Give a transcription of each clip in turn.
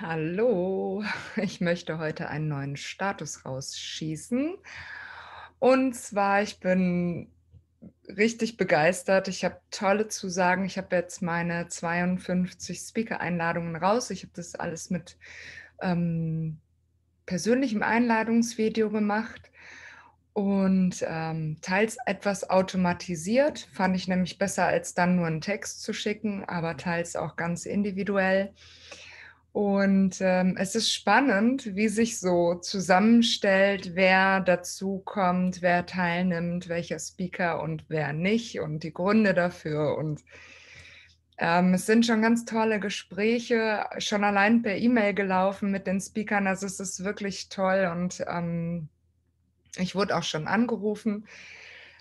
Hallo, ich möchte heute einen neuen Status rausschießen. Und zwar, ich bin richtig begeistert. Ich habe tolle Zusagen. Ich habe jetzt meine 52 Speaker-Einladungen raus. Ich habe das alles mit ähm, persönlichem Einladungsvideo gemacht und ähm, teils etwas automatisiert. Fand ich nämlich besser, als dann nur einen Text zu schicken, aber teils auch ganz individuell. Und ähm, es ist spannend, wie sich so zusammenstellt, wer dazu kommt, wer teilnimmt, welcher Speaker und wer nicht und die Gründe dafür. Und ähm, es sind schon ganz tolle Gespräche, schon allein per E-Mail gelaufen mit den Speakern. Also es ist wirklich toll. Und ähm, ich wurde auch schon angerufen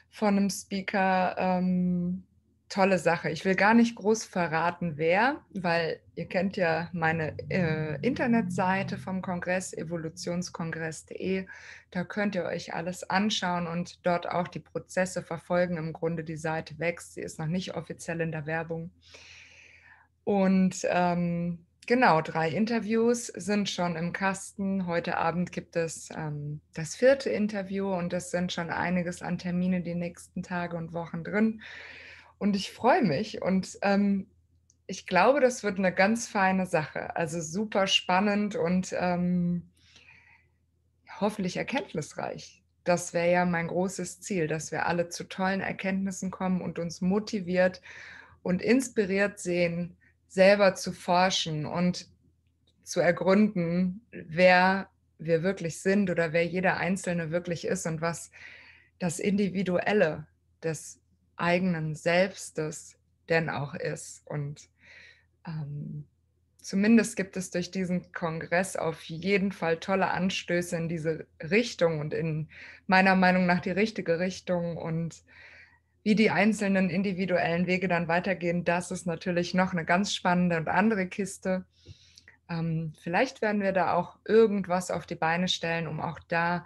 von einem Speaker ähm, tolle Sache. Ich will gar nicht groß verraten, wer, weil ihr kennt ja meine äh, Internetseite vom Kongress, evolutionskongress.de. Da könnt ihr euch alles anschauen und dort auch die Prozesse verfolgen. Im Grunde die Seite wächst. Sie ist noch nicht offiziell in der Werbung. Und ähm, genau, drei Interviews sind schon im Kasten. Heute Abend gibt es ähm, das vierte Interview und es sind schon einiges an Termine die nächsten Tage und Wochen drin. Und ich freue mich und ähm, ich glaube, das wird eine ganz feine Sache. Also super spannend und ähm, hoffentlich erkenntnisreich. Das wäre ja mein großes Ziel, dass wir alle zu tollen Erkenntnissen kommen und uns motiviert und inspiriert sehen, selber zu forschen und zu ergründen, wer wir wirklich sind oder wer jeder Einzelne wirklich ist und was das Individuelle, das eigenen Selbstes denn auch ist. Und ähm, zumindest gibt es durch diesen Kongress auf jeden Fall tolle Anstöße in diese Richtung und in meiner Meinung nach die richtige Richtung. Und wie die einzelnen individuellen Wege dann weitergehen, das ist natürlich noch eine ganz spannende und andere Kiste. Ähm, vielleicht werden wir da auch irgendwas auf die Beine stellen, um auch da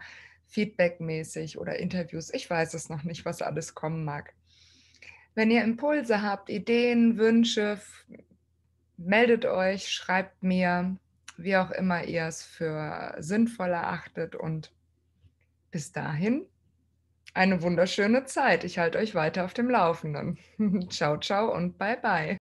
feedbackmäßig oder Interviews, ich weiß es noch nicht, was alles kommen mag. Wenn ihr Impulse habt, Ideen, Wünsche, meldet euch, schreibt mir, wie auch immer ihr es für sinnvoll erachtet. Und bis dahin eine wunderschöne Zeit. Ich halte euch weiter auf dem Laufenden. ciao, ciao und bye, bye.